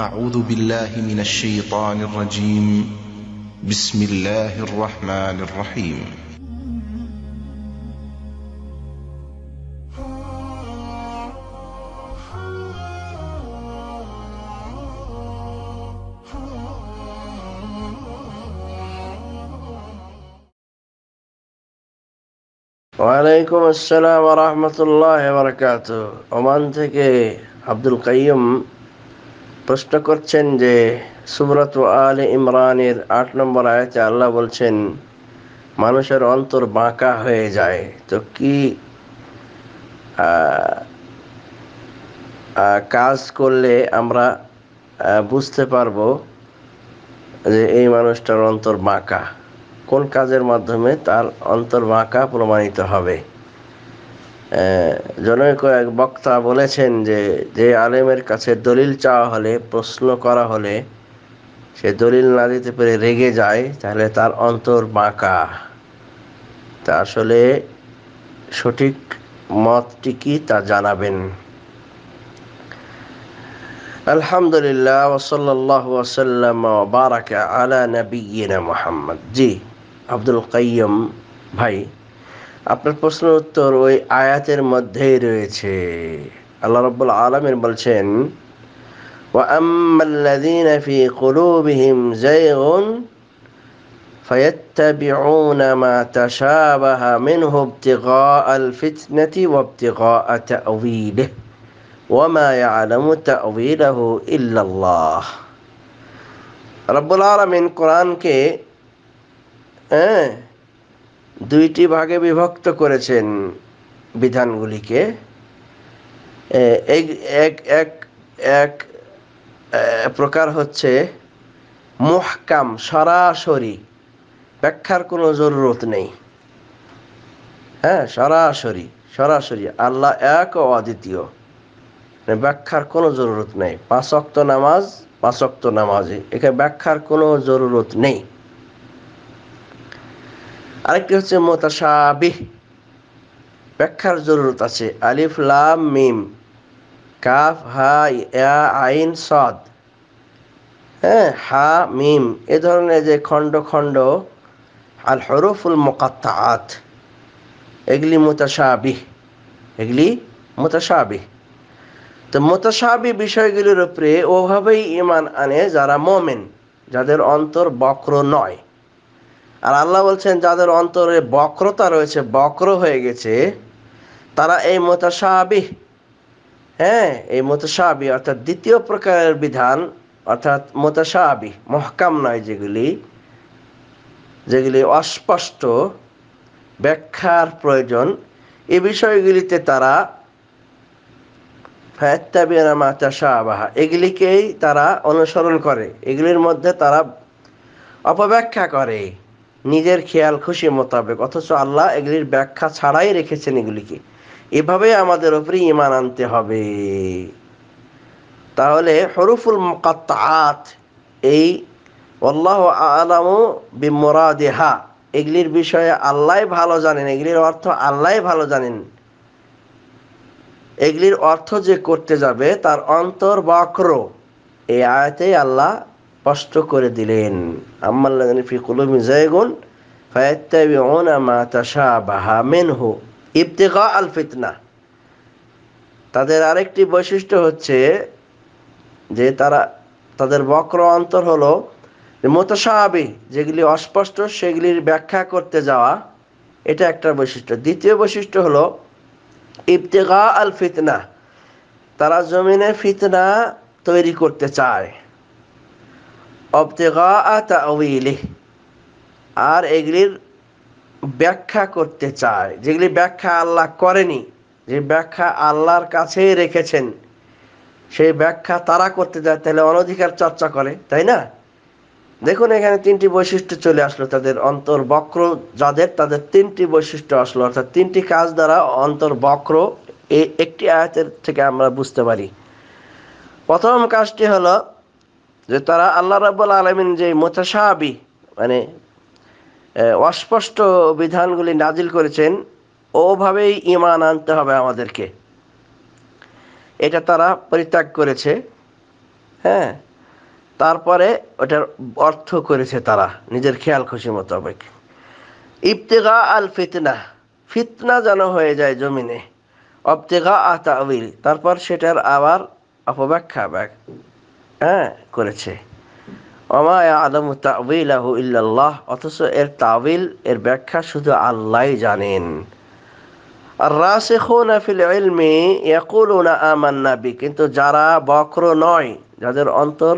أعوذ بالله من الشيطان الرجيم بسم الله الرحمن الرحيم وعليكم السلام ورحمة الله وبركاته ومن تكي عبد القيم প্রশ্ন করছেন যে সুব্রত আল ইমরানের আট নম্বর আয়তে আল্লাহ বলছেন মানুষের অন্তর বাঁকা হয়ে যায় তো কি কাজ করলে আমরা বুঝতে পারবো যে এই মানুষটার অন্তর বাঁকা কোন কাজের মাধ্যমে তার অন্তর বাঁকা প্রমাণিত হবে জনৈক এক বক্তা বলেছেন যে যে আলেমের কাছে দলিল চাওয়া হলে প্রশ্ন করা হলে সে দলিল না দিতে পেরে রেগে যায় তাহলে তার অন্তর বাঁকা তা আসলে সঠিক মতটি কি তা জানাবেন আলহামদুলিল্লাহ ওসল্লাহ ওসাল্লাম বারাকা আলা নবীনা মোহাম্মদ জি আব্দুল কাইম ভাই আপনার প্রশ্নের উত্তর ওই আয়াতের মধ্যেই রয়েছে আল্লাহ রব্বুল আলমের বলছেন وأما الذين في قلوبهم زيغ فيتبعون ما تشابه منه ابتغاء الفتنة وابتغاء تأويله وما يعلم تأويله إلا الله رب العالمين قرآن کے দুইটি ভাগে বিভক্ত করেছেন বিধানগুলিকে এক এক এক প্রকার হচ্ছে মহকাম সরাসরি ব্যাখ্যার কোনো জরুরত নেই হ্যাঁ সরাসরি সরাসরি আল্লাহ এক ও অদ্বিতীয় মানে ব্যাখ্যার কোনো জরুরত নেই পাঁচক্ত নামাজ পাঁচক্ত নামাজ এখানে ব্যাখ্যার কোনো জরুরত নেই আরেকটি হচ্ছে মোতাসাবিহ ব্যাখ্যার জরুরত আছে আলিফ লাম মিম কাফ হা ইয়া আইন সদ হ্যাঁ হা মিম এ ধরনের যে খণ্ড খণ্ড আল হরফুল মোকাত্তাত এগুলি মোতাসাবিহ এগুলি মোতাসাবিহ তো মোতাসাবি বিষয়গুলির উপরে ওভাবেই ইমান আনে যারা মোমেন যাদের অন্তর বক্র নয় আর আল্লাহ বলছেন যাদের অন্তরে বক্রতা রয়েছে বক্র হয়ে গেছে তারা এই মোতাসাবি হ্যাঁ এই মোতাসাবি অর্থাৎ দ্বিতীয় প্রকারের বিধান অর্থাৎ মোতাসাবি মহকাম নয় যেগুলি যেগুলি অস্পষ্ট ব্যাখ্যার প্রয়োজন এ বিষয়গুলিতে তারা এগুলিকেই তারা অনুসরণ করে এগুলির মধ্যে তারা অপব্যাখ্যা করে নিজের খেয়াল খুশি মোতাবেক অথচ আল্লাহ এগুলির ব্যাখ্যা ছাড়াই রেখেছেন এগুলিকে এভাবে আমাদের ওপরে ইমান আনতে হবে তাহলে হরুফুল মোকাত্তাত এই আল্লাহ আলামু দেহা এগুলির বিষয়ে আল্লাহ ভালো জানেন এগুলির অর্থ আল্লাহ ভালো জানেন এগুলির অর্থ যে করতে যাবে তার অন্তর বক্র এই আয়াতেই আল্লাহ স্পষ্ট করে দিলেন আম্মাল্লা তাদের আরেকটি বৈশিষ্ট্য হচ্ছে যে তারা তাদের বক্র অন্তর হলো মোতসাহাবি যেগুলি অস্পষ্ট সেগুলির ব্যাখ্যা করতে যাওয়া এটা একটা বৈশিষ্ট্য দ্বিতীয় বৈশিষ্ট্য হলো ইবতেগা আল ফিতনা তারা জমিনে ফিতনা তৈরি করতে চায় আর এগুলির ব্যাখ্যা করতে চায় যেগুলি ব্যাখ্যা আল্লাহ করেনি যে ব্যাখ্যা আল্লাহর কাছেই রেখেছেন সেই ব্যাখ্যা তারা করতে যায় তাহলে অনধিকার চর্চা করে তাই না দেখুন এখানে তিনটি বৈশিষ্ট্য চলে আসলো তাদের অন্তর্বক্র যাদের তাদের তিনটি বৈশিষ্ট্য আসলো অর্থাৎ তিনটি কাজ দ্বারা অন্তর্বক্র এই একটি আয়াতের থেকে আমরা বুঝতে পারি প্রথম কাজটি হলো যে তারা আল্লাহ রাবুল আলমিন যে মোতাসাবি মানে অস্পষ্ট বিধানগুলি নাজিল করেছেন ওভাবেই ইমান আনতে হবে আমাদেরকে এটা তারা পরিত্যাগ করেছে হ্যাঁ তারপরে ওটার অর্থ করেছে তারা নিজের খেয়াল খুশি মোতাবেক ইফতেগা আল ফিতনা ফিতনা যেন হয়ে যায় জমিনে অবতেগা আতা তারপর সেটার আবার অপব্যাখ্যা হ্যাঁ করেছে অমায় আদম আহু ইল্লাল্লাহ অথচ এর তাবিল এর ব্যাখ্যা শুধু আল্লাহ জানেন কিন্তু যারা বক্র নয় যাদের অন্তর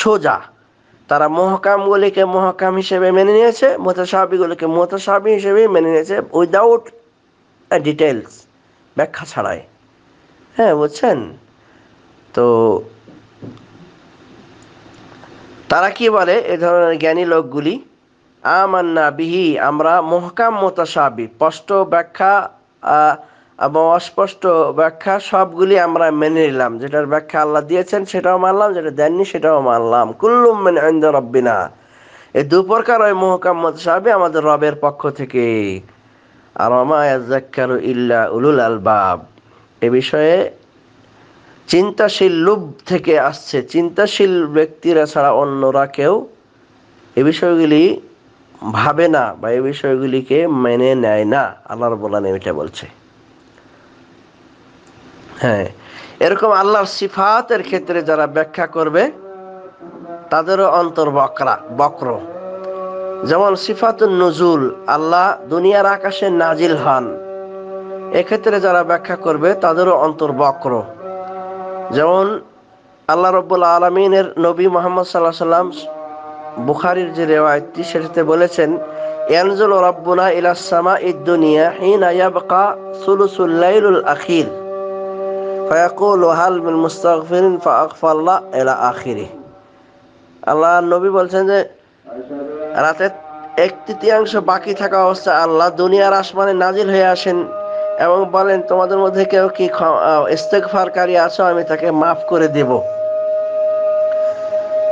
সোজা তারা মহকামগুলিকে মহকাম হিসেবে মেনে নিয়েছে মোতাসাবিগুলিকে মোতাসাবি হিসেবে মেনে নিয়েছে উইদাউট ডিটেলস ব্যাখ্যা ছাড়াই হ্যাঁ বুঝছেন তো তারা কি বলে এ ধরনের জ্ঞানী লোকগুলি আমান্না বিহি আমরা মহকাম মোতাসাবি স্পষ্ট ব্যাখ্যা এবং অস্পষ্ট ব্যাখ্যা সবগুলি আমরা মেনে নিলাম যেটার ব্যাখ্যা আল্লাহ দিয়েছেন সেটাও মানলাম যেটা দেননি সেটাও মানলাম কুল্লুম মেনে আইন্দ রব্বিনা এই দু প্রকার ওই মহকাম মোতাসাবি আমাদের রবের পক্ষ থেকে আর ইল্লা উলুল আলবাব এ বিষয়ে চিন্তাশীল লোভ থেকে আসছে চিন্তাশীল ব্যক্তিরা ছাড়া অন্যরা কেউ এ বিষয়গুলি ভাবে না বা এই বিষয়গুলিকে মেনে নেয় না আল্লাহর বলান এটা বলছে হ্যাঁ এরকম আল্লাহর সিফাতের ক্ষেত্রে যারা ব্যাখ্যা করবে তাদেরও অন্তর বকরা বক্র যেমন সিফাত নজুল আল্লাহ দুনিয়ার আকাশে নাজিল হন এক্ষেত্রে যারা ব্যাখ্যা করবে তাদেরও অন্তর বক্র যেমন আল্লাহ রব্বুল আলমিনের নবী মোহাম্মদ সাল্লাহ সাল্লাম বুখারির যে রেওয়ায়তটি সেটিতে বলেছেন ইয়ানজুল রাব্বুনা ইলা সামা ইদ দুনিয়া হিনা ইয়াবকা সুলুসুল লাইলুল আখির ফায়াকুল হাল মিন মুস্তাগফিরিন ফাআগফাল্লাহ ইলা আখিরি আল্লাহ নবী বলছেন যে রাতের এক তৃতীয়াংশ বাকি থাকা অবস্থায় আল্লাহ দুনিয়ার আসমানে নাজিল হয়ে আসেন এবং বলেন তোমাদের মধ্যে কেউ কি ইস্তেকফারকারী আছো আমি তাকে মাফ করে দেব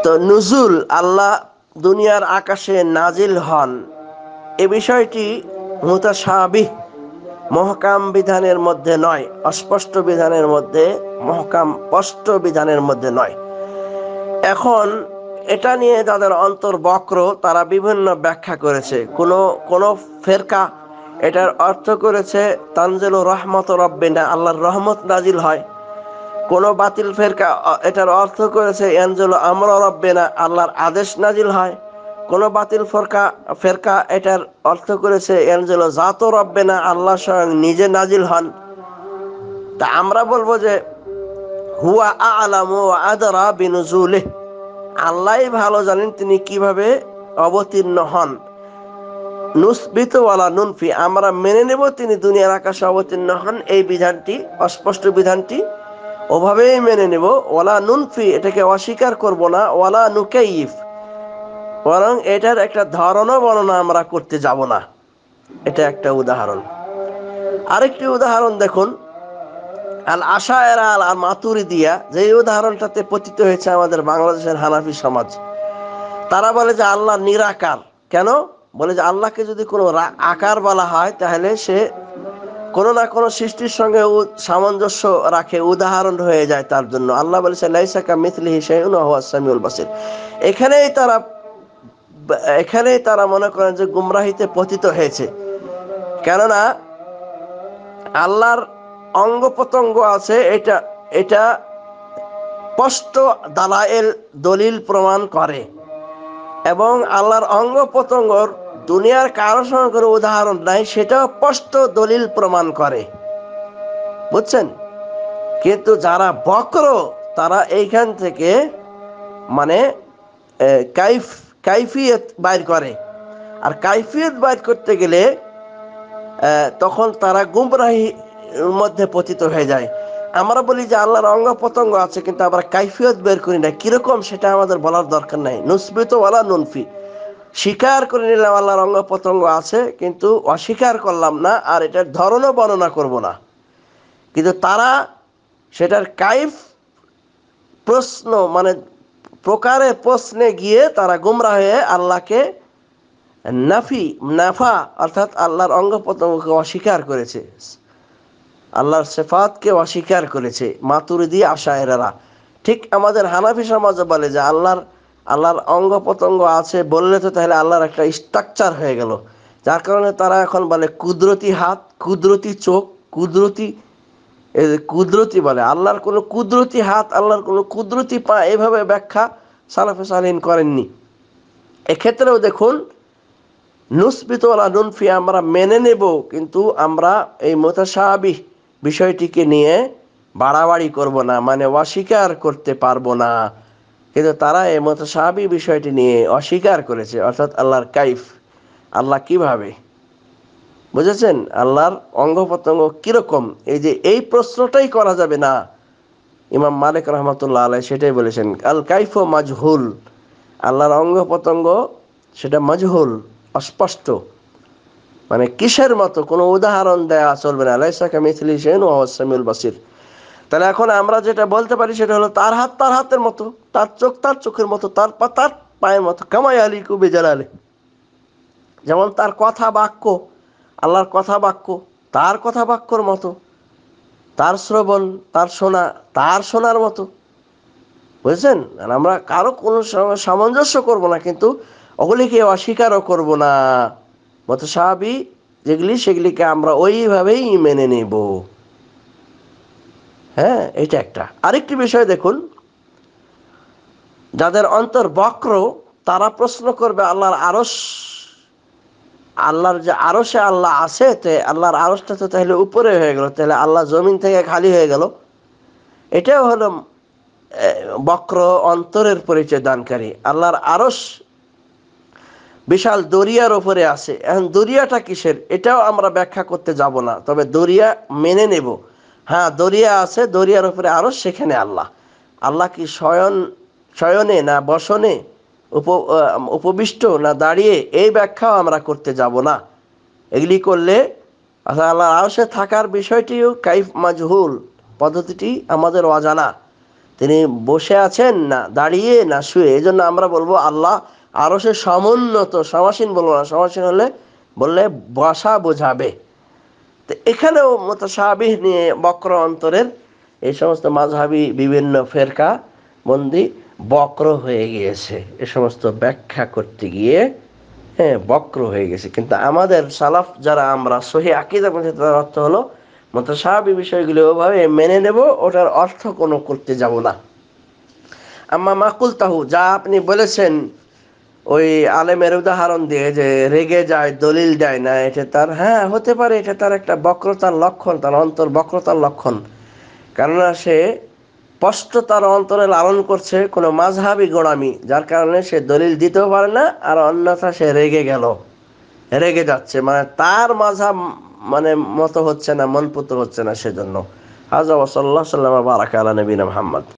তো নুজুল আল্লাহ দুনিয়ার আকাশে নাজিল হন এ বিষয়টি মুতাসাবি মহকাম বিধানের মধ্যে নয় অস্পষ্ট বিধানের মধ্যে মহকাম স্পষ্ট বিধানের মধ্যে নয় এখন এটা নিয়ে তাদের অন্তর বক্র তারা বিভিন্ন ব্যাখ্যা করেছে কোনো কোনো ফেরকা এটার অর্থ করেছে তানজেল রহমত রব্বিনা আল্লাহর রহমত নাজিল হয় কোন বাতিল ফেরকা এটার অর্থ করেছে এঞ্জেল আমর রব্বিনা আল্লাহর আদেশ নাজিল হয় কোন বাতিল ফেরকা ফেরকা এটার অর্থ করেছে এঞ্জেল জাত রব্বিনা আল্লাহ স্বয়ং নিজে নাজিল হন তা আমরা বলবো যে হুয়া আ আলাম আদরা বিনুজুলিহ আল্লাহ ভালো জানেন তিনি কিভাবে অবতীর্ণ হন নুসবিত ওয়ালা নুনফি আমরা মেনে নেব তিনি দুনিয়ার আকাশে অবতীর্ণ হন এই বিধানটি অস্পষ্ট বিধানটি ওভাবেই মেনে নেব ওয়ালা নুনফি এটাকে অস্বীকার করব না ওয়ালা নুকাইফ বরং এটার একটা ধারণা বর্ণনা আমরা করতে যাব না এটা একটা উদাহরণ আরেকটি উদাহরণ দেখুন আল আশা এরা আল আর মাতুরি দিয়া যে উদাহরণটাতে পতিত হয়েছে আমাদের বাংলাদেশের হানাফি সমাজ তারা বলে যে আল্লাহ নিরাকার কেন বলে যে আল্লাহকে যদি কোনো আকার বলা হয় তাহলে সে কোনো না কোনো সৃষ্টির সঙ্গে সামঞ্জস্য রাখে উদাহরণ হয়ে যায় তার জন্য আল্লাহ বলে লাইসাকা মিথলি হিসেন সামিউল বাসির এখানেই তারা এখানেই তারা মনে করেন যে গুমরাহিতে পতিত হয়েছে কেননা আল্লাহর অঙ্গ প্রত্যঙ্গ আছে এটা এটা স্পষ্ট দালায়েল দলিল প্রমাণ করে এবং আল্লাহর অঙ্গ প্রত্যঙ্গর দুনিয়ার কারো সঙ্গে কোনো উদাহরণ নাই সেটাও স্পষ্ট দলিল প্রমাণ করে বুঝছেন কিন্তু যারা বক্র তারা এইখান থেকে মানে কাইফ কাইফিয়ত বাইর করে আর কাইফিয়ত বাইর করতে গেলে তখন তারা গুমরাহির মধ্যে পতিত হয়ে যায় আমরা বলি যে আল্লাহর অঙ্গ পতঙ্গ আছে কিন্তু আমরা কাইফিয়ত বের করি না কিরকম সেটা আমাদের বলার দরকার নাই নুসবি তো নুনফি স্বীকার করে নিলাম আল্লাহর অঙ্গ পতঙ্গ আছে কিন্তু অস্বীকার করলাম না আর এটার ধরনও বর্ণনা করব না কিন্তু তারা সেটার কাইফ প্রশ্ন মানে প্রকারে প্রশ্নে গিয়ে তারা গুমরা হয়ে আল্লাহকে নাফি নাফা অর্থাৎ আল্লাহর অঙ্গ প্রত্যঙ্গকে অস্বীকার করেছে আল্লাহর সেফাতকে অস্বীকার করেছে মাতুরি দিয়ে আশা এরারা ঠিক আমাদের হানাফি সমাজও বলে যে আল্লাহর আল্লাহর অঙ্গ প্রত্যঙ্গ আছে বললে তো তাহলে আল্লাহর একটা স্ট্রাকচার হয়ে গেল যার কারণে তারা এখন বলে কুদরতি হাত কুদরতি চোখ কুদরতি কুদরতি বলে আল্লাহর কোনো কুদরতি হাত আল্লাহর কোনো কুদরতি পা এভাবে ব্যাখ্যা সালাফে সালিন করেননি এক্ষেত্রেও দেখুন নুসবিত নুনফি আমরা মেনে নেব কিন্তু আমরা এই মোতাসাবি বিষয়টিকে নিয়ে বাড়াবাড়ি করব না মানে অস্বীকার করতে পারবো না কিন্তু তারা এমতো মতসাবি বিষয়টি নিয়ে অস্বীকার করেছে অর্থাৎ আল্লাহর কাইফ আল্লাহ কিভাবে বুঝেছেন আল্লাহর অঙ্গ প্রত্যঙ্গ কীরকম এই যে এই প্রশ্নটাই করা যাবে না ইমাম মালিক রহমতুল্লাহ আলাই সেটাই বলেছেন আল কাইফ ও মাজহুল আল্লাহর অঙ্গ প্রত্যঙ্গ সেটা মাজহুল অস্পষ্ট মানে কিসের মতো কোনো উদাহরণ দেয়া চলবে না আলাইসা কামিথলি সেন ও বাসির তাহলে এখন আমরা যেটা বলতে পারি সেটা হলো তার হাত তার হাতের মতো তার চোখ তার চোখের মতো তার পা তার পায়ের মতো কামাই আলী কুবে জালালে যেমন তার কথা বাক্য আল্লাহর কথা বাক্য তার কথা বাক্যর মতো তার শ্রবণ তার শোনা তার শোনার মতো বুঝছেন আর আমরা কারো কোনো সামঞ্জস্য করব না কিন্তু ওগুলিকে অস্বীকারও করব না মতো স্বাভাবিক যেগুলি সেগুলিকে আমরা ওইভাবেই মেনে নেব হ্যাঁ এটা একটা আরেকটি বিষয় দেখুন যাদের অন্তর বক্র তারা প্রশ্ন করবে আল্লাহর আরস আল্লাহর যে আরসে আল্লাহ আছে তে আল্লাহর আরসটা তো তাহলে উপরে হয়ে গেল তাহলে আল্লাহ জমিন থেকে খালি হয়ে গেল এটাও হলো বক্র অন্তরের পরিচয় দানকারী আল্লাহর আরস বিশাল দরিয়ার ওপরে আছে এখন দরিয়াটা কিসের এটাও আমরা ব্যাখ্যা করতে যাব না তবে দরিয়া মেনে নেব হ্যাঁ দরিয়া আছে দরিয়ার উপরে আরও সেখানে আল্লাহ আল্লাহ কি শয়ন শয়নে না বসনে উপ উপবিষ্ট না দাঁড়িয়ে এই ব্যাখ্যাও আমরা করতে যাব না এগুলি করলে আল্লাহ আরসে থাকার বিষয়টিও কাইফ মাজহুল পদ্ধতিটি আমাদের অজানা তিনি বসে আছেন না দাঁড়িয়ে না শুয়ে এই জন্য আমরা বলবো আল্লাহ সে সমুন্নত সমাসীন বলবো না সমাসীন হলে বললে বসা বোঝাবে তো এখানেও সাবিহ নিয়ে বক্র অন্তরের এই সমস্ত মাঝহাবি বিভিন্ন ফেরকা বন্দি বক্র হয়ে গিয়েছে এ সমস্ত ব্যাখ্যা করতে গিয়ে হ্যাঁ বক্র হয়ে গেছে কিন্তু আমাদের সালাফ যারা আমরা সহি আকিদা বলছি তার অর্থ হলো মোতাসাবি বিষয়গুলি ওভাবে মেনে নেব ওটার অর্থ কোনো করতে যাব না আম্মা মাকুল তাহু যা আপনি বলেছেন ওই আলেমের উদাহরণ দিয়ে যে রেগে যায় দলিল দেয় না এটা তার হ্যাঁ হতে পারে এটা তার একটা বক্রতার লক্ষণ তার অন্তর বক্রতার লক্ষণ কেননা সে স্পষ্ট তার অন্তরে লালন করছে কোনো মাঝহাবি গোড়ামি যার কারণে সে দলিল দিতেও পারে না আর অন্যথা সে রেগে গেল রেগে যাচ্ছে মানে তার মাঝহাব মানে মতো হচ্ছে না মনপুত হচ্ছে না সেজন্য হাজা সাল্লাহ সাল্লাম বারাকালা নবীন মোহাম্মদ